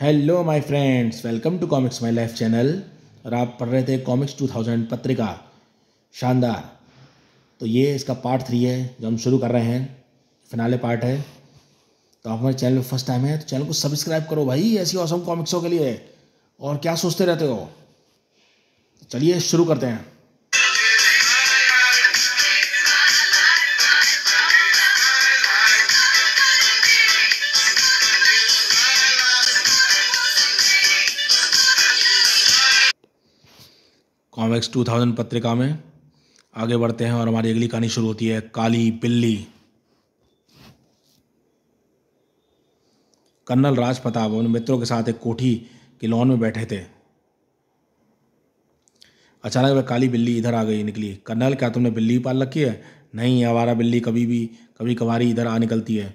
hello my friends welcome to comics my life channel और आप पढ़ रहे थे कॉमिक्स 2000 पत्रिका शानदार तो ये इसका पार्ट थ्री है जो हम शुरू कर रहे हैं फिनाले पार्ट है तो आप हमारे चैनल पर फर्स्ट टाइम है तो चैनल को सब्सक्राइब करो भाई ऐसी औसम कॉमिक्सों के लिए और क्या सोचते रहते हो तो चलिए शुरू करते हैं कॉमेक्स 2000 पत्रिका में आगे बढ़ते हैं और हमारी अगली कहानी शुरू होती है काली बिल्ली कर्नल राज प्रताप अपने मित्रों के साथ एक कोठी के लॉन में बैठे थे अचानक वह काली बिल्ली इधर आ गई निकली कर्नल क्या तुमने बिल्ली पाल रखी है नहीं आवारा बिल्ली कभी भी कभी कभारी इधर आ निकलती है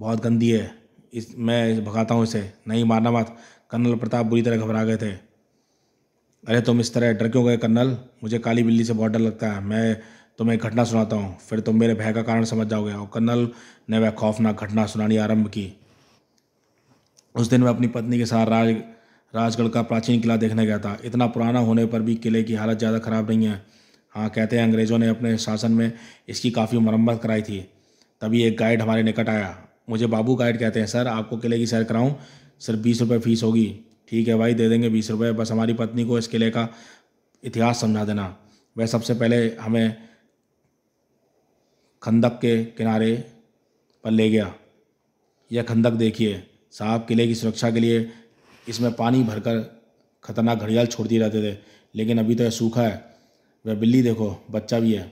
बहुत गंदी है इस मैं भगाता हूँ इसे नहीं मारना मत कर्नल प्रताप बुरी तरह घबरा गए थे अरे तुम इस तरह डर क्यों गए कर्नल मुझे काली बिल्ली से बहुत डर लगता है मैं तुम्हें घटना सुनाता हूँ फिर तुम मेरे भय का कारण समझ जाओगे और कर्नल ने वह खौफनाक घटना सुनानी आरंभ की उस दिन मैं अपनी पत्नी के साथ राज राजगढ़ का प्राचीन किला देखने गया था इतना पुराना होने पर भी किले की हालत ज़्यादा ख़राब नहीं है हाँ कहते हैं अंग्रेज़ों ने अपने शासन में इसकी काफ़ी मरम्मत कराई थी तभी एक गाइड हमारे निकट आया मुझे बाबू गाइड कहते हैं सर आपको किले की सैर कराऊँ सिर्फ बीस रुपये फीस होगी ठीक है भाई दे देंगे बीस रुपये बस हमारी पत्नी को इस किले का इतिहास समझा देना वह सबसे पहले हमें खंदक के किनारे पर ले गया यह खंदक देखिए साहब किले की सुरक्षा के लिए इसमें पानी भरकर खतरनाक घड़ियाल छोड़ती रहते थे लेकिन अभी तो यह सूखा है वह बिल्ली देखो बच्चा भी है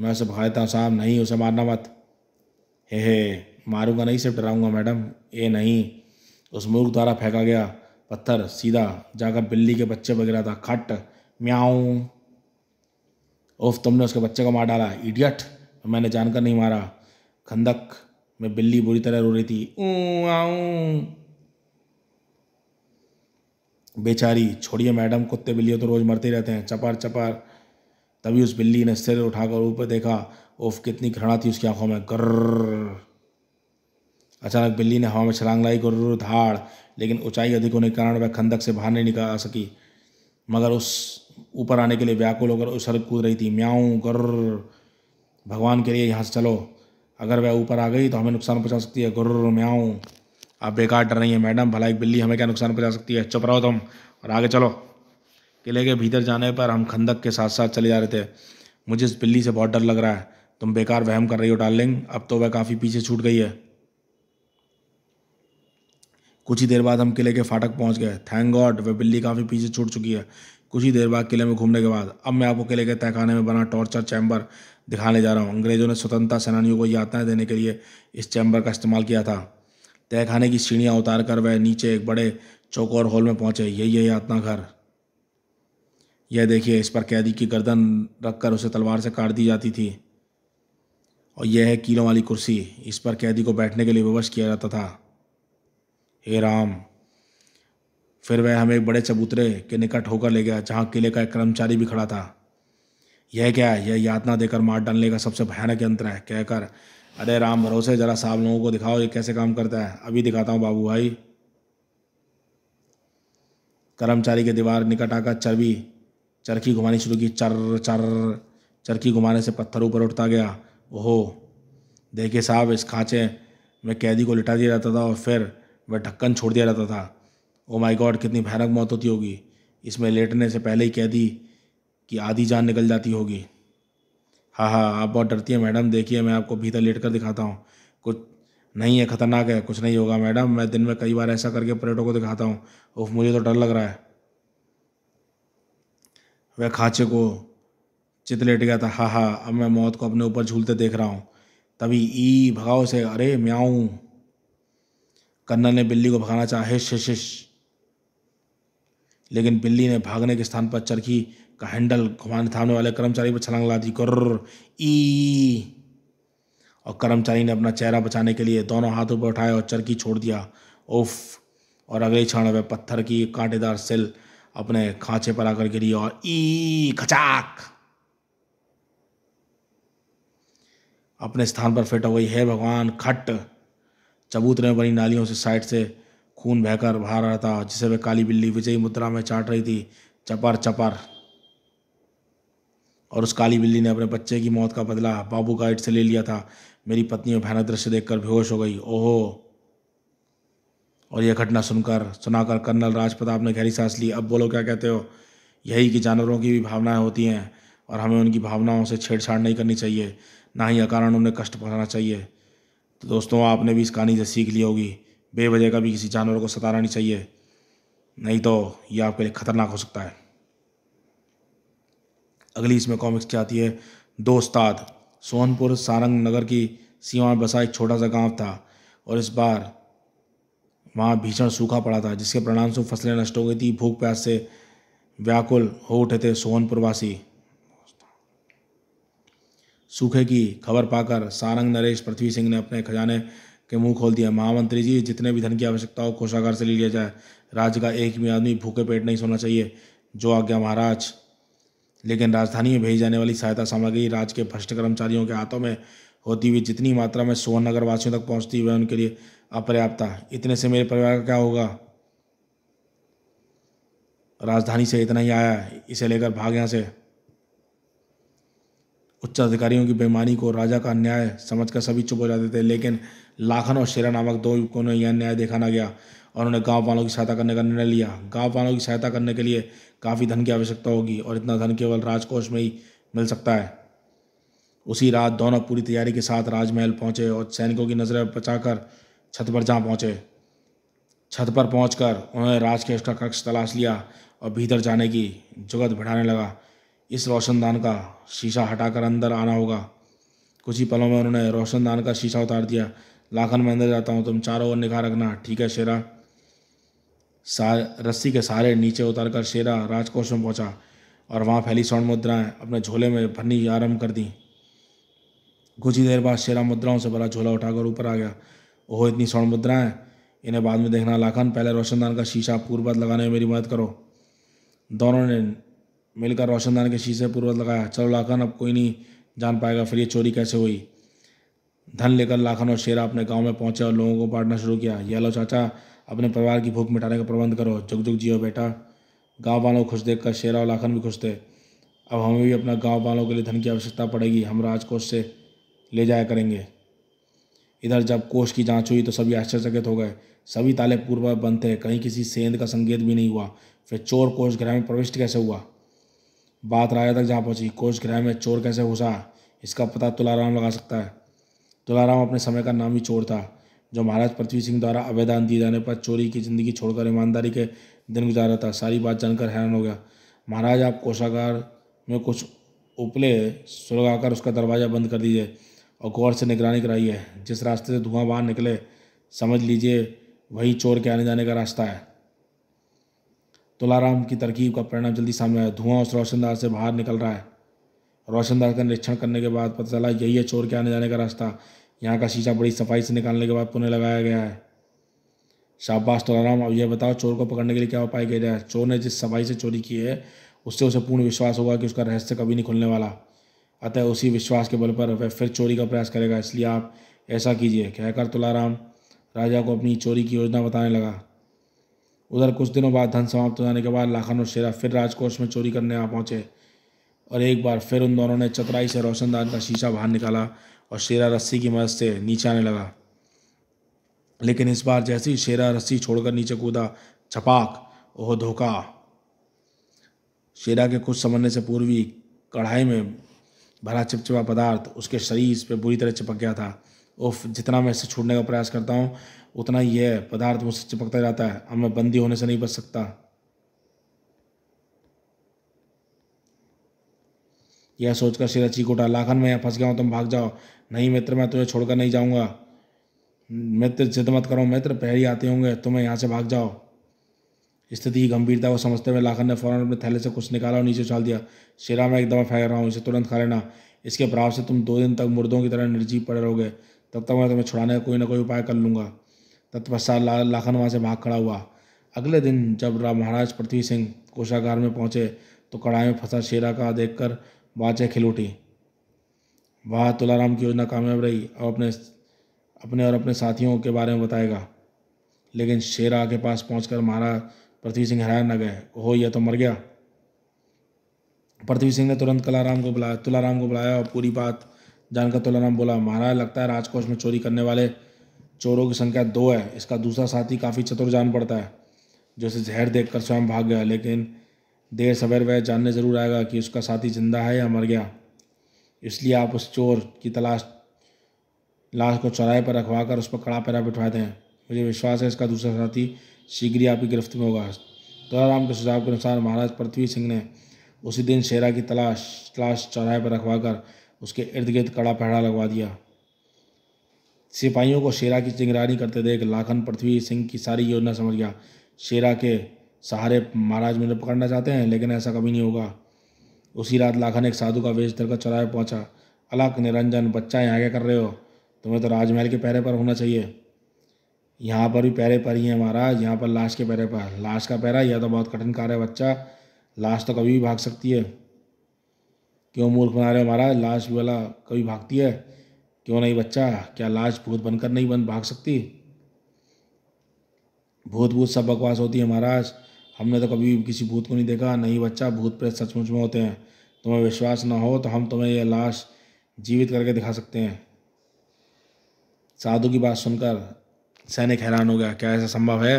मैं उसे भगा देता हूँ साहब नहीं उसे मारना मत हे हे मारूंगा नहीं सिर्फ डराऊंगा मैडम ये नहीं उस मूर्ख द्वारा फेंका गया पत्थर सीधा जाकर बिल्ली के बच्चे पर गिरा था खट म्याऊ ओफ तुमने उसके बच्चे को मार डाला इडियट मैंने जानकर नहीं मारा खंदक में बिल्ली बुरी तरह रो रही थी आऊ बेचारी छोड़िए मैडम कुत्ते बिल्लियों तो रोज़ मरते रहते हैं चपार चपार तभी उस बिल्ली ने सिर उठाकर ऊपर देखा ओफ कितनी घृणा थी उसकी आंखों में गर्र अचानक बिल्ली ने हवा में छलांग लाई गुर्र धाड़ लेकिन ऊंचाई अधिक होने के कारण वह खंदक से बाहर नहीं निकल आ सकी मगर उस ऊपर आने के लिए व्याकुल होकर उस सड़क कूद रही थी म्याऊ गुर्र भगवान के लिए यहाँ से चलो अगर वह ऊपर आ गई तो हमें नुकसान पहुँचा सकती है गुर्र म्याऊं आप बेकार डर रही हैं मैडम भला एक बिल्ली हमें क्या नुकसान पहुँचा सकती है चुप रहो तुम और आगे चलो किले के भीतर जाने पर हम खंदक के साथ साथ चले जा रहे थे मुझे इस बिल्ली से बहुत डर लग रहा है तुम बेकार वहम कर रही हो डार्लिंग अब तो वह काफ़ी पीछे छूट गई है कुछ ही देर बाद हम किले के फाटक पहुंच गए थैंक गॉड वह बिल्ली काफ़ी पीछे छूट चुकी है कुछ ही देर बाद किले में घूमने के बाद अब मैं आपको किले के तहखाने में बना टॉर्चर चैम्बर दिखाने जा रहा हूँ अंग्रेज़ों ने स्वतंत्रता सेनानियों को यातनाएं देने के लिए इस चैम्बर का इस्तेमाल किया था तहखाने की सीढ़ियाँ उतार कर वह नीचे एक बड़े चौकोर हॉल में पहुँचे यही है यातना घर यह देखिए इस पर कैदी की गर्दन रखकर उसे तलवार से काट दी जाती थी और यह है कीलों वाली कुर्सी इस पर कैदी को बैठने के लिए विवश किया जाता था हे राम फिर वह हमें एक बड़े चबूतरे के निकट होकर ले गया जहाँ किले का एक कर्मचारी भी खड़ा था यह क्या है यह यातना देकर मार डालने का सबसे भयानक यंत्र है कहकर अरे राम भरोसे जरा साहब लोगों को दिखाओ ये कैसे काम करता है अभी दिखाता हूँ बाबू भाई कर्मचारी के दीवार निकट आकर चर्बी चरखी घुमानी शुरू की चर चर चरखी घुमाने से पत्थर ऊपर उठता गया ओहो देखिए साहब इस खाँचे में कैदी को लिटा दिया जाता था और फिर वह ढक्कन छोड़ दिया जाता था ओ माय गॉड कितनी भयानक मौत होती होगी इसमें लेटने से पहले ही कह दी कि आधी जान निकल जाती होगी हाँ हाँ आप बहुत डरती है मैडम देखिए मैं आपको भीतर लेट कर दिखाता हूँ कुछ नहीं है ख़तरनाक है कुछ नहीं होगा मैडम मैं दिन में कई बार ऐसा करके पर्यटकों को दिखाता हूँ उफ मुझे तो डर लग रहा है वह खाँचे को चित लेट गया था हाँ हाँ अब मैं मौत को अपने ऊपर झूलते देख रहा हूँ तभी ई भगाओ से अरे म्याऊँ कन्ना ने बिल्ली को भगाना चाहे शिश लेकिन बिल्ली ने भागने के स्थान पर चरखी का हैंडल घुमाने थामने वाले कर्मचारी पर छलांग ला दी कर ई और कर्मचारी ने अपना चेहरा बचाने के लिए दोनों हाथों पर उठाया और चरखी छोड़ दिया उफ और अगले क्षण वह पत्थर की कांटेदार सिल अपने खांचे पर आकर गिरी और ई खचाक अपने स्थान पर फिट हो गई है भगवान खट चबूतरे में बनी नालियों से साइड से खून बहकर बाहर रहा था जिसे वे काली बिल्ली विजयी मुद्रा में चाट रही थी चपर चपर और उस काली बिल्ली ने अपने बच्चे की मौत का बदला बाबू गाइड से ले लिया था मेरी पत्नी और भयानक दृश्य देखकर बेहोश हो गई ओहो और यह घटना सुनकर सुनाकर कर्नल राज प्रताप ने गहरी सांस ली अब बोलो क्या कहते हो यही कि जानवरों की भी भावनाएं होती हैं और हमें उनकी भावनाओं से छेड़छाड़ नहीं करनी चाहिए ना ही अकारण उन्हें कष्ट पहुँचाना चाहिए तो दोस्तों आपने भी इस कहानी से सीख ली होगी बेवजह का भी किसी जानवर को सताना नहीं चाहिए नहीं तो ये आपके लिए ख़तरनाक हो सकता है अगली इसमें कॉमिक्स क्या आती है दोस्ताद सोनपुर सारंग नगर की सीमा में बसा एक छोटा सा गांव था और इस बार वहाँ भीषण सूखा पड़ा था जिसके से फसलें नष्ट हो गई थी भूख प्यास से व्याकुल हो उठे थे सोनपुरवासी सूखे की खबर पाकर सारंग नरेश पृथ्वी सिंह ने अपने खजाने के मुंह खोल दिया महामंत्री जी जितने भी धन की आवश्यकता हो कोषागार से ले लिया जाए राज्य का एक भी आदमी भूखे पेट नहीं सोना चाहिए जो आज्ञा महाराज लेकिन राजधानी में भेजी जाने वाली सहायता सामग्री राज्य के भ्रष्ट कर्मचारियों के हाथों में होती हुई जितनी मात्रा में नगर वासियों तक पहुंचती वह उनके लिए अपर्याप्त था इतने से मेरे परिवार का क्या होगा राजधानी से इतना ही आया इसे लेकर भाग यहाँ से उच्च अधिकारियों की बेईमानी को राजा का न्याय समझकर सभी चुप हो जाते थे लेकिन लाखन और शेरा नामक दो युवकों ने यह न्याय देखा न गया और उन्होंने गांव वालों की सहायता करने का निर्णय लिया गांव वालों की सहायता करने के लिए काफ़ी धन की आवश्यकता होगी और इतना धन केवल राजकोष में ही मिल सकता है उसी रात दोनों पूरी तैयारी के साथ राजमहल पहुंचे और सैनिकों की नज़रें बचाकर छत पर जहाँ पहुंचे छत पर पहुंचकर उन्होंने राजकेश का कक्ष तलाश लिया और भीतर जाने की जुगत बढ़ाने लगा इस रोशनदान का शीशा हटाकर अंदर आना होगा कुछ ही पलों में उन्होंने रोशनदान का शीशा उतार दिया लाखन में अंदर जाता हूँ तुम चारों ओर निगाह रखना ठीक है शेरा सा रस्सी के सारे नीचे उतार कर शेरा राजकोष में पहुँचा और वहाँ फैली स्वर्ण मुद्राएं अपने झोले में भरनी आरंभ कर दी कुछ ही देर बाद शेरा मुद्राओं से भरा झोला उठाकर ऊपर आ गया ओहो इतनी स्वर्ण मुद्राएं इन्हें बाद में देखना लाखन पहले रोशनदान का शीशा पूर्वत लगाने में मेरी मदद करो दोनों ने मिलकर रोशनदान के शीशे पूर्वज लगाया चलो लाखन अब कोई नहीं जान पाएगा फिर ये चोरी कैसे हुई धन लेकर लाखन और शेरा अपने गांव में पहुंचे और लोगों को बांटना शुरू किया ये लो चाचा अपने परिवार की भूख मिटाने का प्रबंध करो जुग जुग जियो बेटा गांव वालों को खुश देखकर शेरा और लाखन भी खुश थे अब हमें भी अपना गांव वालों के लिए धन की आवश्यकता पड़ेगी हम राजकोष से ले जाया करेंगे इधर जब कोष की जांच हुई तो सभी आश्चर्यचकित हो गए सभी ताले पूर्व बंद थे कहीं किसी सेंध का संकेत भी नहीं हुआ फिर चोर कोष ग्रह में प्रविष्ट कैसे हुआ बात राजा तक जहाँ पहुँची कोच गृह में चोर कैसे घुसा इसका पता तुलाराम लगा सकता है तुलाराम अपने समय का नामी चोर था जो महाराज पृथ्वी सिंह द्वारा आवेदन दिए जाने पर चोरी की जिंदगी छोड़कर ईमानदारी के दिन गुजारा था सारी बात जानकर हैरान हो गया महाराज आप कोषागार में कुछ उपले सुलगाकर उसका दरवाज़ा बंद कर दीजिए और गौर से निगरानी कराइए जिस रास्ते से धुआं बाहर निकले समझ लीजिए वही चोर के आने जाने का रास्ता है तुलाराम तो की तरकीब का परिणाम जल्दी सामने आया धुआं उस रोशनदार से बाहर निकल रहा है रोशनदार का निरीक्षण करने के बाद पता चला यही है चोर के आने जाने का रास्ता यहाँ का शीशा बड़ी सफाई से निकालने के बाद पुनः लगाया गया है शाबाश तुलाराम तो अब यह बताओ चोर को पकड़ने के लिए क्या उपाय किया जाए चोर ने जिस सफाई से चोरी की है उससे उसे पूर्ण विश्वास होगा कि उसका रहस्य कभी नहीं खुलने वाला अतः उसी विश्वास के बल पर वह फिर चोरी का प्रयास करेगा इसलिए आप ऐसा कीजिए कहकर तुलाराम तो राजा को अपनी चोरी की योजना बताने लगा उधर कुछ दिनों बाद धन समाप्त हो जाने के बाद लाखन और शेरा फिर राजकोष में चोरी करने आ पहुँचे और एक बार फिर उन दोनों ने चतराई से रोशनदान का शीशा बाहर निकाला और शेरा रस्सी की मदद से नीचे आने लगा लेकिन इस बार जैसे ही शेरा रस्सी छोड़कर नीचे कूदा छपाक ओह धोखा शेरा के कुछ समझने से पूर्वी कढ़ाई में भरा चिपचिपा पदार्थ उसके शरीर पर बुरी तरह चिपक गया था उफ जितना मैं इससे छूटने का प्रयास करता हूँ उतना ही है पदार्थ मुझसे चिपकता जाता है अब मैं बंदी होने से नहीं बच सकता यह सोचकर शेरा चीख उठा लाखन में फंस गया हूँ तुम भाग जाओ नहीं मित्र मैं तुझे छोड़कर नहीं जाऊँगा मित्र जिद मत करो मित्र पहले आते होंगे तुम्हें यहाँ से भाग जाओ स्थिति की गंभीरता को समझते हुए लाखन ने फौरन अपने थैले से कुछ निकाला और नीचे उछाल दिया शेरा मैं एक दवा फेंक रहा हूँ इसे तुरंत खा लेना इसके प्रभाव से तुम दो दिन तक मुर्दों की तरह निर्जीव पड़े रहोगे तब तक मैं तुम्हें छुड़ाने का कोई ना कोई उपाय कर लूँगा तत्पश्चात ला, लाखनवा से भाग खड़ा हुआ अगले दिन जब राम महाराज पृथ्वी सिंह कोषागार में पहुंचे तो कड़ाई में फंसा शेरा का देखकर बाचे खिल उठी वह तुलाराम की योजना कामयाब रही और अपने अपने और अपने साथियों के बारे में बताएगा लेकिन शेरा के पास पहुंचकर महाराज पृथ्वी सिंह हैरान न गए हो यह तो मर गया पृथ्वी सिंह ने तुरंत कलाराम को बुलाया तुलाराम को बुलाया और पूरी बात जानकर तुलाराम बोला महाराज लगता है राजकोष में चोरी करने वाले चोरों की संख्या दो है इसका दूसरा साथी काफ़ी चतुर जान पड़ता है जो इसे जहर देख स्वयं भाग गया लेकिन देर सवेर वह जानने ज़रूर आएगा कि उसका साथी जिंदा है या मर गया इसलिए आप उस चोर की तलाश लाश को चौराहे पर रखवा कर उस पर कड़ा पैरा बिठवाते हैं मुझे विश्वास है इसका दूसरा साथी शीघ्र ही आपकी गिरफ्त में होगा तुलाराम के सुझाव के अनुसार महाराज पृथ्वी सिंह ने उसी दिन शेरा की तलाश तलाश चौराहे पर रखवा कर उसके इर्द गिर्द कड़ा पहरा लगवा दिया सिपाहियों को शेरा की चिंगरानी करते देख लाखन पृथ्वी सिंह की सारी योजना समझ गया शेरा के सहारे महाराज मुझे पकड़ना चाहते हैं लेकिन ऐसा कभी नहीं होगा उसी रात लाखन एक साधु का वेश धरकर चौराहे पहुंचा अलग निरंजन बच्चा यहाँ क्या कर रहे हो तुम्हें तो राजमहल के पैरे पर होना चाहिए यहाँ पर भी पैरे पर ही है महाराज यहाँ पर लाश के पैरे पर लाश का पैरा यह तो बहुत कठिन कार्य है बच्चा लाश तो कभी भी भाग सकती है क्यों मूर्ख बना रहे हो महाराज लाश वाला कभी भागती है क्यों नहीं बच्चा क्या लाश भूत बनकर नहीं बन भाग सकती भूत भूत सब बकवास होती है महाराज हमने तो कभी किसी भूत को नहीं देखा नहीं बच्चा भूत प्रेत सचमुच में होते हैं तुम्हें विश्वास ना हो तो हम तुम्हें यह लाश जीवित करके दिखा सकते हैं साधु की बात सुनकर सैनिक हैरान हो गया क्या ऐसा संभव है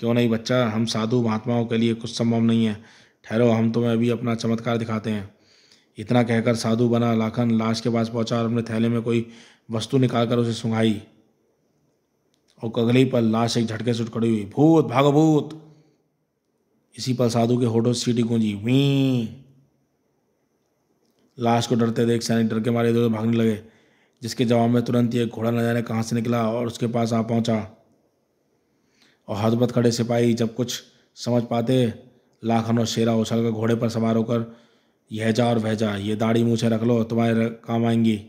क्यों नहीं बच्चा हम साधु महात्माओं के लिए कुछ संभव नहीं है ठहरो हम तुम्हें अभी अपना चमत्कार दिखाते हैं इतना कहकर साधु बना लाखन लाश के पास पहुंचा और अपने थैले में कोई वस्तु निकालकर उसे सुंघाई और कगली पर लाश एक झटके से उठ खड़ी हुई भूत भागो भूत इसी पर साधु के होठों से सीटी गूंजी वी लाश को डरते देख सैनिक डर के मारे इधर भागने लगे जिसके जवाब में तुरंत एक घोड़ा न जाने कहाँ से निकला और उसके पास आ पहुंचा और हजबत खड़े सिपाही जब कुछ समझ पाते लाखन और शेरा उछल कर घोड़े पर सवार होकर यह जा और वह जा ये दाढ़ी मुँह रख लो तुम्हारे काम आएंगी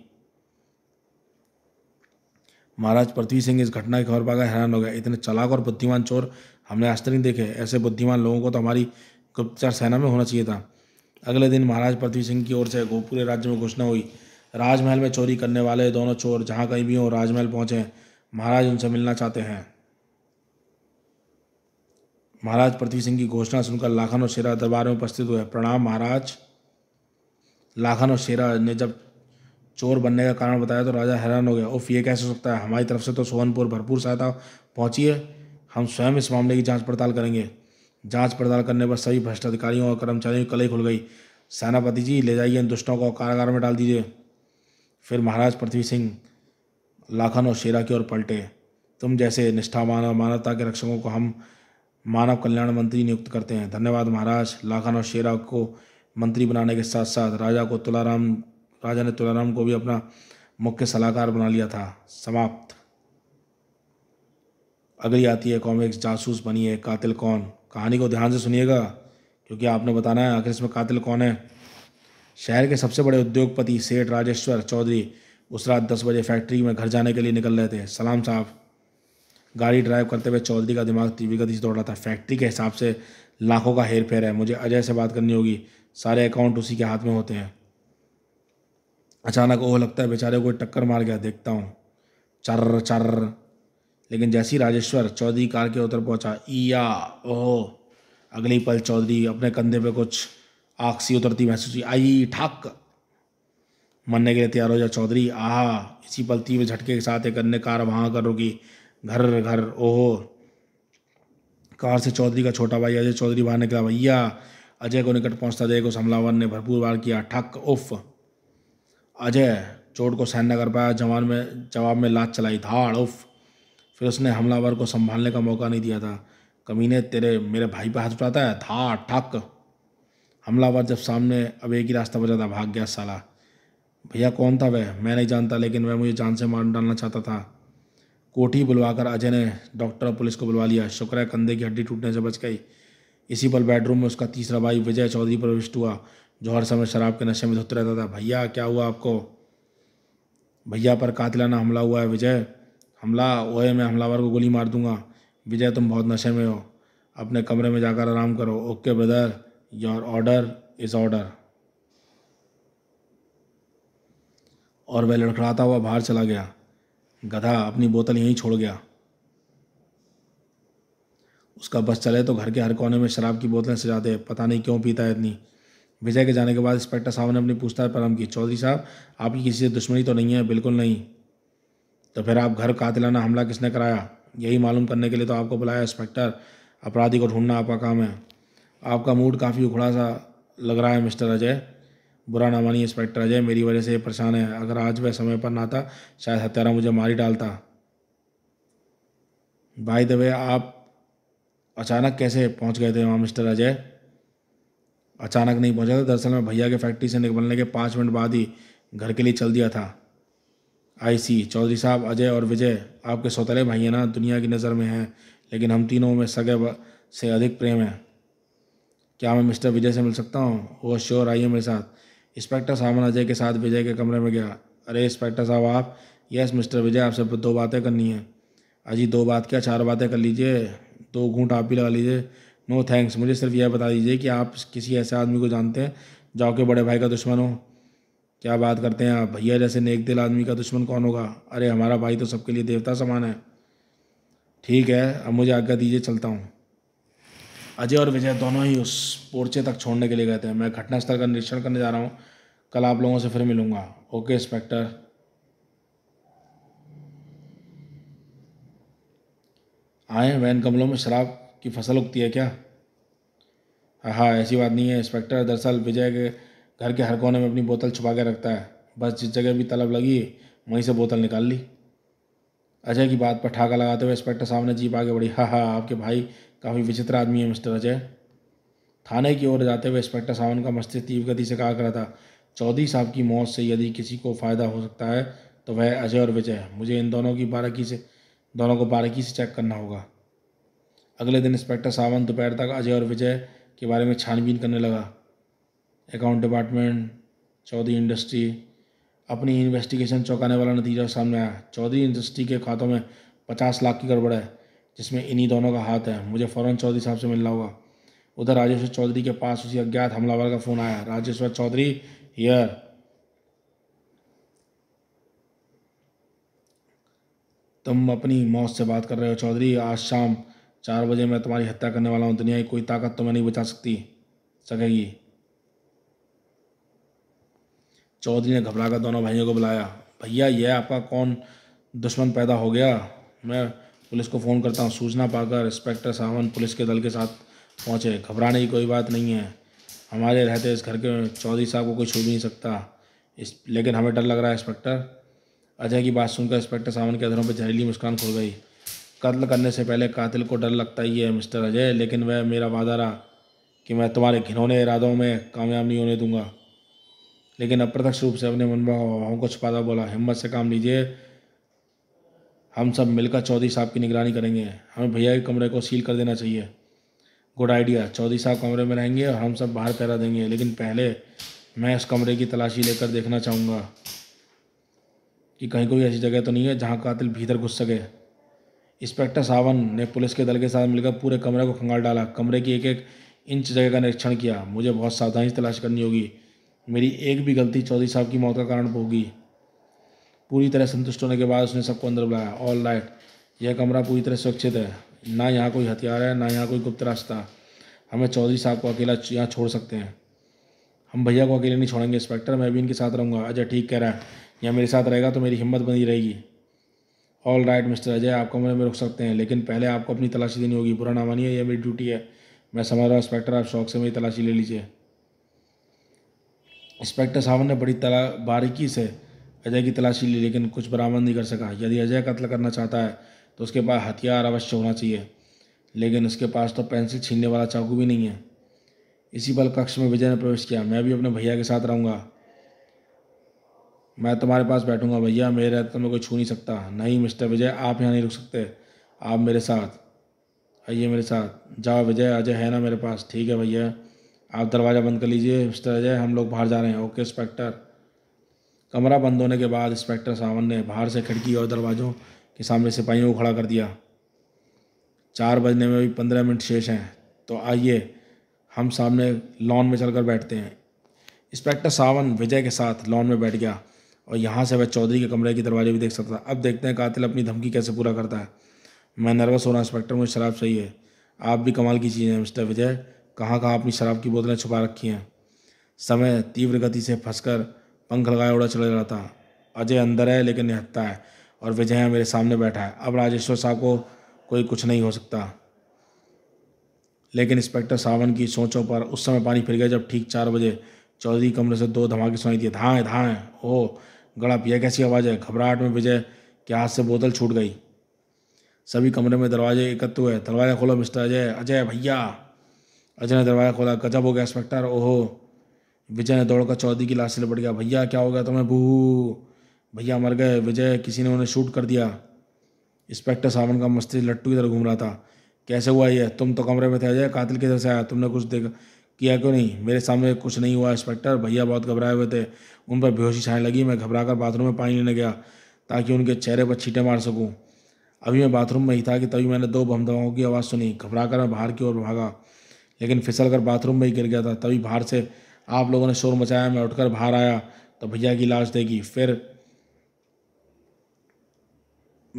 महाराज पृथ्वी सिंह इस घटना की खबर पाकर हैरान हो गया इतने चलाक और बुद्धिमान चोर हमने आज तक नहीं देखे ऐसे बुद्धिमान लोगों को तो हमारी गुप्तचर सेना में होना चाहिए था अगले दिन महाराज पृथ्वी सिंह की ओर से गोपुरे राज्य में घोषणा हुई राजमहल में चोरी करने वाले दोनों चोर जहाँ कहीं भी हो राजमहल पहुँचे महाराज उनसे मिलना चाहते हैं महाराज पृथ्वी सिंह की घोषणा सुनकर लाखनऊ शेरा दरबार में उपस्थित हुए प्रणाम महाराज लाखन और शेरा ने जब चोर बनने का कारण बताया तो राजा हैरान हो गया उफ ये कैसे हो सकता है हमारी तरफ से तो सोहनपुर भरपूर सहायता पहुंची है हम स्वयं इस मामले की जांच पड़ताल करेंगे जांच पड़ताल करने पर सभी भ्रष्ट अधिकारियों और कर्मचारियों की कलई खुल गई सेनापति जी ले जाइए इन दुष्टों को कारागार में डाल दीजिए फिर महाराज पृथ्वी सिंह लाखन और शेरा की ओर पलटे तुम जैसे निष्ठावान और मानवता के रक्षकों को हम मानव कल्याण मंत्री नियुक्त करते हैं धन्यवाद महाराज लाखन और शेरा को मंत्री बनाने के साथ साथ राजा को तुलाराम राजा ने तुलाराम को भी अपना मुख्य सलाहकार बना लिया था समाप्त अगली आती है कॉमिक्स जासूस बनी है कातिल कौन कहानी को ध्यान से सुनिएगा क्योंकि आपने बताना है आखिर इसमें कातिल कौन है शहर के सबसे बड़े उद्योगपति सेठ राजेश्वर चौधरी उस रात दस बजे फैक्ट्री में घर जाने के लिए निकल रहे थे सलाम साहब गाड़ी ड्राइव करते हुए चौधरी का दिमाग तीव्र गति से दौड़ रहा था फैक्ट्री के हिसाब से लाखों का हेर फेर है मुझे अजय से बात करनी होगी सारे अकाउंट उसी के हाथ में होते हैं अचानक ओह लगता है बेचारे कोई टक्कर मार गया देखता हूँ चर्र चर्र लेकिन जैसी राजेश्वर चौधरी कार के उतर पहुंचा ईया ओह अगली पल चौधरी अपने कंधे पे कुछ आग सी उतरती महसूस हुई आई ठाक मरने के लिए तैयार हो जा चौधरी आह इसी पल तीव्र झटके के साथ एक अन्य कार वहाँ कर रुकी घर घर ओहो कार से चौधरी का छोटा भाई अजय चौधरी बाहर निकला भैया अजय को निकट पहुंचता देख उस हमलावर ने भरपूर वार किया ठक उफ अजय चोट को सहन न कर पाया जवान में जवाब में लात चलाई धाड़ उफ फिर उसने हमलावर को संभालने का मौका नहीं दिया था कमीने तेरे मेरे भाई पर हाथ उठाता है धाड़ ठक हमलावर जब सामने अब एक ही रास्ता बचा था भाग गया साला भैया कौन था वह मैं नहीं जानता लेकिन वह मुझे जान से मार डालना चाहता था कोठी बुलवाकर अजय ने डॉक्टर और पुलिस को बुलवा लिया शुक्र है कंधे की हड्डी टूटने से बच गई इसी पर बेडरूम में उसका तीसरा भाई विजय चौधरी प्रविष्ट हुआ जो हर समय शराब के नशे में धुत रहता था भैया क्या हुआ आपको भैया पर कातिलाना हमला हुआ है विजय हमला ओए मैं हमलावर को गोली मार दूंगा विजय तुम बहुत नशे में हो अपने कमरे में जाकर आराम करो okay brother your order is order और वह लड़खड़ाता हुआ बाहर चला गया गधा अपनी बोतल यहीं छोड़ गया उसका बस चले तो घर के हर कोने में शराब की बोतलें सजाते पता नहीं क्यों पीता है इतनी विजय के जाने के बाद इंस्पेक्टर साहब ने अपनी पूछताछ प्रारंभ की चौधरी साहब आपकी किसी से दुश्मनी तो नहीं है बिल्कुल नहीं तो फिर आप घर कातिलाना हमला किसने कराया यही मालूम करने के लिए तो आपको बुलाया इंस्पेक्टर अपराधी को ढूंढना आपका काम है आपका मूड काफ़ी उखड़ा सा लग रहा है मिस्टर अजय बुरा ना मानिए इंस्पेक्टर अजय मेरी वजह से परेशान है अगर आज वह समय पर ना आता शायद हत्यारा मुझे मारी डालता बाय द वे आप अचानक कैसे पहुंच गए थे वहाँ मिस्टर अजय अचानक नहीं पहुंचा था दरअसल मैं भैया के फैक्ट्री से निकलने के पाँच मिनट बाद ही घर के लिए चल दिया था आईसी चौधरी साहब अजय और विजय आपके सौतले भाई हैं ना दुनिया की नज़र में हैं लेकिन हम तीनों में सगे से अधिक प्रेम है क्या मैं मिस्टर विजय से मिल सकता हूँ वो श्योर आइए मेरे साथ इंस्पेक्टर ने अजय के साथ विजय के कमरे में गया अरे इंस्पेक्टर साहब आप यस मिस्टर विजय आपसे दो बातें करनी है अजी दो बात क्या चार बातें कर लीजिए दो घूट आप ही लगा लीजिए नो थैंक्स मुझे सिर्फ यह बता दीजिए कि आप किसी ऐसे आदमी को जानते हैं जाओ के बड़े भाई का दुश्मन हो क्या बात करते हैं आप भैया जैसे नेक दिल आदमी का दुश्मन कौन होगा अरे हमारा भाई तो सबके लिए देवता समान है ठीक है अब मुझे आज्ञा दीजिए चलता हूँ अजय और विजय दोनों ही उस पोर्चे तक छोड़ने के लिए गए थे मैं घटनास्थल का निरीक्षण करने जा रहा हूँ कल आप लोगों से फिर मिलूँगा ओके इंस्पेक्टर आए वैन गमलों में शराब की फसल उगती है क्या हाँ ऐसी बात नहीं है इंस्पेक्टर दरअसल विजय के घर के हर कोने में अपनी बोतल छुपा के रखता है बस जिस जगह भी तलब लगी वहीं से बोतल निकाल ली अजय की बात पर ठाका लगाते हुए इंस्पेक्टर साहब ने जीप आगे बढ़ी हाँ हाँ आपके भाई काफ़ी विचित्र आदमी है मिस्टर अजय थाने की ओर जाते हुए इंस्पेक्टर साहब का मस्तिष्क तीव्र गति से कहा कर रहा था चौधरी साहब की मौत से यदि किसी को फ़ायदा हो सकता है तो वह अजय और विजय मुझे इन दोनों की बारीकी से दोनों को बारीकी से चेक करना होगा अगले दिन इंस्पेक्टर सावंत दोपहर तक अजय और विजय के बारे में छानबीन करने लगा अकाउंट डिपार्टमेंट चौधरी इंडस्ट्री अपनी इन्वेस्टिगेशन चौंकाने वाला नतीजा सामने आया चौधरी इंडस्ट्री के खातों में पचास लाख की गड़बड़ है जिसमें इन्हीं दोनों का हाथ है मुझे फ़ौरन चौधरी साहब से मिलना होगा उधर राजेश्वर चौधरी के पास उसी अज्ञात हमलावर का फ़ोन आया राजेश्वर चौधरी हियर तुम अपनी मौत से बात कर रहे हो चौधरी आज शाम चार बजे मैं तुम्हारी हत्या करने वाला हूँ दुनिया की कोई ताकत तुम्हें नहीं बचा सकती सकेगी चौधरी ने घबरा कर दोनों भाइयों को बुलाया भैया यह आपका कौन दुश्मन पैदा हो गया मैं पुलिस को फ़ोन करता हूँ सूचना पाकर इंस्पेक्टर सावन पुलिस के दल के साथ पहुँचे घबराने की कोई बात नहीं है हमारे रहते इस घर के चौधरी साहब को कोई छू भी नहीं सकता इस लेकिन हमें डर लग रहा है इंस्पेक्टर अजय की बात सुनकर इंस्पेक्टर सावन के अधरों पर जहरीली मुस्कान खुल गई कत्ल करने से पहले कातिल को डर लगता ही है मिस्टर अजय लेकिन वह मेरा वादा रहा कि मैं तुम्हारे घिनौने इरादों में कामयाब नहीं होने दूंगा लेकिन अप्रत्यक्ष रूप से अपने मनभावों को छुपाता बोला हिम्मत से काम लीजिए हम सब मिलकर चौधरी साहब की निगरानी करेंगे हमें भैया के कमरे को सील कर देना चाहिए गुड आइडिया चौधरी साहब कमरे में रहेंगे और हम सब बाहर पैरा देंगे लेकिन पहले मैं इस कमरे की तलाशी लेकर देखना चाहूँगा कि कहीं कोई ऐसी जगह तो नहीं है जहां कातिल भीतर घुस सके इंस्पेक्टर सावन ने पुलिस के दल के साथ मिलकर पूरे कमरे को खंगाल डाला कमरे की एक एक इंच जगह का निरीक्षण किया मुझे बहुत सावधानी से तलाश करनी होगी मेरी एक भी गलती चौधरी साहब की मौत का कारण होगी पूरी तरह संतुष्ट होने के बाद उसने सबको अंदर बुलाया ऑल राइट यह कमरा पूरी तरह सुरक्षित है ना यहाँ कोई हथियार है ना यहाँ कोई गुप्त रास्ता हमें चौधरी साहब को अकेला यहाँ छोड़ सकते हैं हम भैया को अकेले नहीं छोड़ेंगे इंस्पेक्टर मैं भी इनके साथ रहूँगा अजय अच्छा, ठीक कह रहा है या मेरे साथ रहेगा तो मेरी हिम्मत बनी रहेगी ऑल राइट मिस्टर अजय आप कमरे में रुक सकते हैं लेकिन पहले आपको अपनी तलाशी देनी होगी बुरा नामानी है यह मेरी ड्यूटी है मैं समझ रहा हूँ इंस्पेक्टर आप शौक से मेरी तलाशी ले लीजिए इंस्पेक्टर साहब ने बड़ी तला बारीकी से अजय की तलाशी ली लेकिन कुछ बरामद नहीं कर सका यदि अजय कत्ल करना चाहता है तो उसके पास हथियार अवश्य होना चाहिए लेकिन उसके पास तो पेंसिल छीनने वाला चाकू भी नहीं है इसी पल कक्ष में विजय ने प्रवेश किया मैं भी अपने भैया के साथ रहूँगा मैं तुम्हारे पास बैठूंगा भैया मेरे रहते तुम्हें कोई छू नहीं सकता नहीं मिस्टर विजय आप यहाँ नहीं रुक सकते आप मेरे साथ आइए मेरे साथ जाओ विजय अजय है ना मेरे पास ठीक है भैया आप दरवाज़ा बंद कर लीजिए मिस्टर अजय हम लोग बाहर जा रहे हैं ओके इंस्पेक्टर कमरा बंद होने के बाद इंस्पेक्टर सावन ने बाहर से खिड़की और दरवाज़ों के सामने सिपाहियों को खड़ा कर दिया चार बजने में भी पंद्रह मिनट शेष हैं तो आइए हम सामने लॉन में चलकर बैठते हैं इंस्पेक्टर सावन विजय के साथ लॉन में बैठ गया और यहाँ से वह चौधरी के कमरे की दरवाजे भी देख सकता था अब देखते हैं कातिल अपनी धमकी कैसे पूरा करता है मैं नर्वस हो रहा इंस्पेक्टर मुझे शराब सही है आप भी कमाल की चीज़ें हैं मिस्टर विजय कहाँ कहाँ अपनी शराब की बोतलें छुपा रखी हैं समय तीव्र गति से फंसकर पंख लगाया उड़ा चला जाता अजय अंदर है लेकिन निहत्ता है और विजय मेरे सामने बैठा है अब राजेश्वर साहब को कोई कुछ नहीं हो सकता लेकिन इंस्पेक्टर सावन की सोचों पर उस समय पानी फिर गया जब ठीक चार बजे चौधरी कमरे से दो धमाके सुनाई दिए धाएँ धाएँ ओह गड़ा पिया कैसी आवाज़ है घबराहट में विजय के हाथ से बोतल छूट गई सभी कमरे में दरवाजे एकत्र हुए दरवाज़ा खोला मिस्टर अजय अजय भैया अजय ने दरवाज़ा खोला गजब हो गया इंस्पेक्टर ओहो विजय ने दौड़कर चौधरी की लाश से लिपट गया भैया क्या हो गया तुम्हें भू भैया मर गए विजय किसी ने उन्हें शूट कर दिया इंस्पेक्टर सावन का मस्ती लट्टू की तरह घूम रहा था कैसे हुआ ये तुम तो कमरे में थे अजय कातिल किधर से आया तुमने कुछ देखा किया क्यों नहीं मेरे सामने कुछ नहीं हुआ इंस्पेक्टर भैया बहुत घबराए हुए थे उन पर बेहोशी छाने लगी मैं घबरा कर बाथरूम में पानी लेने गया ताकि उनके चेहरे पर छीटे मार सकूँ अभी मैं बाथरूम में ही था कि तभी मैंने दो बम दवाओं की आवाज़ सुनी घबरा कर मैं बाहर की ओर भागा लेकिन फिसल कर बाथरूम में ही गिर गया था तभी बाहर से आप लोगों ने शोर मचाया मैं उठकर बाहर आया तो भैया की लाश देगी फिर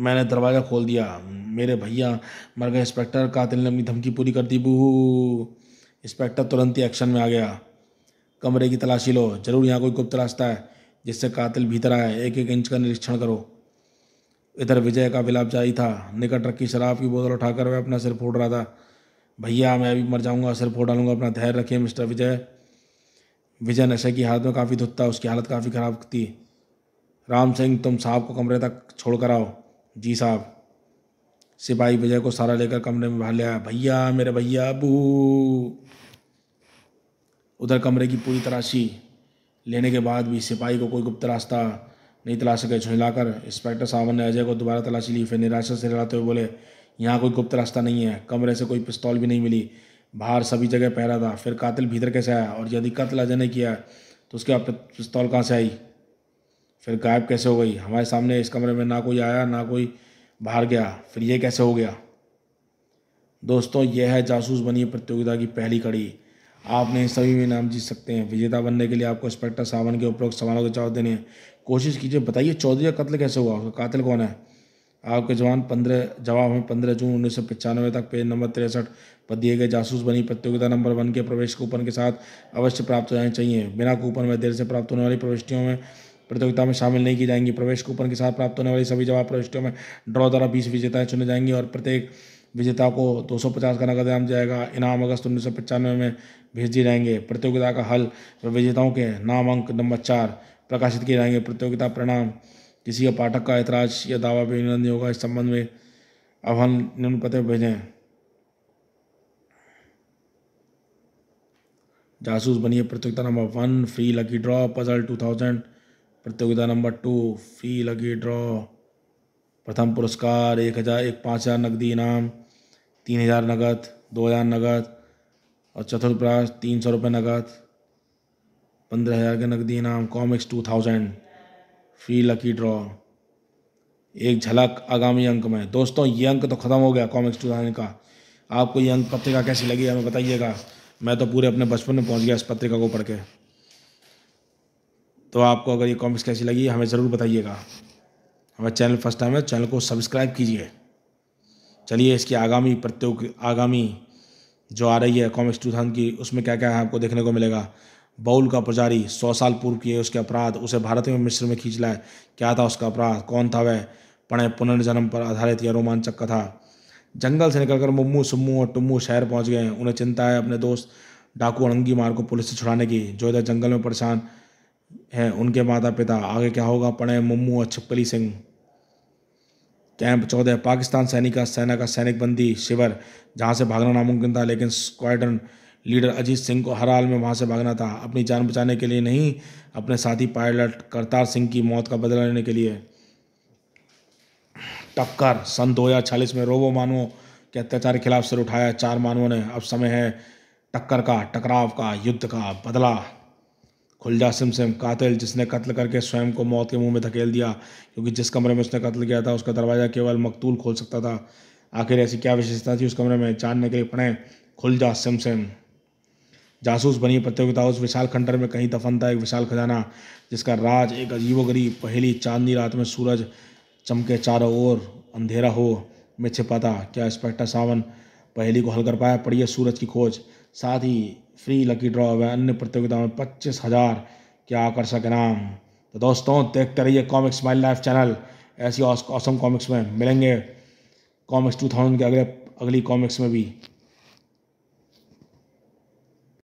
मैंने दरवाज़ा खोल दिया मेरे भैया मर गए इंस्पेक्टर कातिल ने अपनी धमकी पूरी कर दी बू इंस्पेक्टर तुरंत ही एक्शन में आ गया कमरे की तलाशी लो जरूर यहाँ कोई गुप्त रास्ता है जिससे कातिल भीतर आए एक एक इंच का निरीक्षण करो इधर विजय का विलाप जारी था निकट रखी शराब की बोतल उठाकर वह अपना सिर फोड़ रहा था भैया मैं अभी मर जाऊंगा सिर फोड़ डालूंगा अपना धैर्य रखिए मिस्टर विजय विजय नशे की हालत में काफ़ी धुत था उसकी हालत काफ़ी ख़राब थी राम सिंह तुम साहब को कमरे तक छोड़ कर आओ जी साहब सिपाही विजय को सारा लेकर कमरे में बाहर लिया भैया मेरे भैया अबू उधर कमरे की पूरी तराशी लेने के बाद भी सिपाही को कोई गुप्त रास्ता नहीं तलाश सके झुंझलाकर इंस्पेक्टर सावन ने अजय को दोबारा तलाशी ली फिर निराशा से रहते हुए बोले यहाँ कोई गुप्त रास्ता नहीं है कमरे से कोई पिस्तौल भी नहीं मिली बाहर सभी जगह पहरा था फिर कातिल भीतर कैसे आया और यदि कत्ल अजय ने किया तो उसके बाद पिस्तौल कहाँ से आई फिर गायब कैसे हो गई हमारे सामने इस कमरे में ना कोई आया ना कोई बाहर गया फिर ये कैसे हो गया दोस्तों यह है जासूस बनी प्रतियोगिता की पहली कड़ी आपने सभी में नाम जीत सकते हैं विजेता बनने के लिए आपको इंस्पेक्टर सावन के उपरोक्त सवालों के जवाब देने हैं कोशिश कीजिए बताइए चौधरी का कत्ल कैसे हुआ उसका कातिल कौन है आपके जवान पंद्रह जवाब हमें पंद्रह जून उन्नीस सौ पचानवे तक पेज नंबर तिरसठ पर दिए गए जासूस बनी प्रतियोगिता नंबर वन के प्रवेश कूपन के साथ अवश्य प्राप्त हो जाने चाहिए बिना कूपन में देर से प्राप्त होने वाली प्रविष्टियों में प्रतियोगिता में शामिल नहीं की जाएंगी प्रवेश कूपन के साथ प्राप्त होने वाली सभी जवाब प्रविष्टियों में ड्रॉ द्वारा बीस विजेताएं चुने जाएंगी और प्रत्येक विजेता को 250 का नगद इनाम जाएगा इनाम अगस्त उन्नीस में भेज दिए जाएंगे प्रतियोगिता का हल विजेताओं के नाम अंक नंबर चार प्रकाशित किए जाएंगे प्रतियोगिता परिणाम किसी पाठक का ऐतराज या दावा भी नहीं होगा इस संबंध में आह्वान निम्न पते भेजें जासूस बनिए प्रतियोगिता number one free lucky draw puzzle two thousand प्रतियोगिता number two free lucky draw प्रथम पुरस्कार एक हज़ार एक पाँच हज़ार नकदी इनाम तीन हज़ार नकद दो हज़ार नकद और चतुर्थ प्राइज तीन सौ रुपये नकद पंद्रह हज़ार के नकदी इनाम comics two thousand free lucky draw एक झलक आगामी अंक में दोस्तों ये अंक तो ख़त्म हो गया कॉमिक्स टू थाउजेंड का आपको ये अंक पत्रिका कैसी लगी हमें बताइएगा मैं तो पूरे अपने बचपन में पहुंच गया इस पत्रिका को पढ़ के तो आपको अगर ये कॉमिक्स कैसी लगी हमें ज़रूर बताइएगा हमारा चैनल फर्स्ट टाइम है चैनल को सब्सक्राइब कीजिए चलिए इसकी आगामी प्रत्योग आगामी जो आ रही है कॉमिक्स टू थाउजेंड की उसमें क्या क्या है आपको देखने को मिलेगा बाउल का पुजारी सौ साल पूर्व किए उसके अपराध उसे भारत में मिस्र में खींच लाए क्या था उसका अपराध कौन था वह पढ़े पुनर्जन्म पर आधारित यह रोमांचक कथा जंगल से निकलकर मुम्मू सुम्मू और टुम्मू शहर पहुंच गए उन्हें चिंता है अपने दोस्त डाकू अनंगी मार को पुलिस से छुड़ाने की जो इधर जंगल में परेशान हैं उनके माता पिता आगे क्या होगा पढ़े मम्मू और छप्पली सिंह कैंप चौदह पाकिस्तान सैनिक का सेना का सैनिक बंदी शिविर जहाँ से भागना नामुमकिन था लेकिन स्क्वाड्रन लीडर अजीत सिंह को हर हाल में वहाँ से भागना था अपनी जान बचाने के लिए नहीं अपने साथी पायलट करतार सिंह की मौत का बदला लेने के लिए टक्कर सन दो हजार में रोबो मानवों के अत्याचार के खिलाफ सिर उठाया चार मानवों ने अब समय है टक्कर का टकराव का युद्ध का बदला खुल जा सिमसिम कातिल जिसने कत्ल करके स्वयं को मौत के मुंह में धकेल दिया क्योंकि जिस कमरे में उसने कत्ल किया था उसका दरवाज़ा केवल मकतूल खोल सकता था आखिर ऐसी क्या विशेषता थी उस कमरे में जानने के लिए पढ़ें खुल जा सिमसिम जासूस बनी प्रतियोगिता उस विशाल खंडर में कहीं दफन था एक विशाल खजाना जिसका राज एक अजीबोगरीब पहली चांदनी रात में सूरज चमके चारों ओर अंधेरा हो में छिपा था क्या इंस्पेक्टर सावन पहली को हल कर पाया पड़ी सूरज की खोज साथ ही फ्री लकी ड्रॉ व अन्य प्रतियोगिताओं में पच्चीस हज़ार के आकर्षक इनाम तो दोस्तों देखते रहिए कॉमिक्स माई लाइफ चैनल ऐसी औसम कॉमिक्स में मिलेंगे कॉमिक्स टू थाउजेंड के अगले अगली कॉमिक्स में भी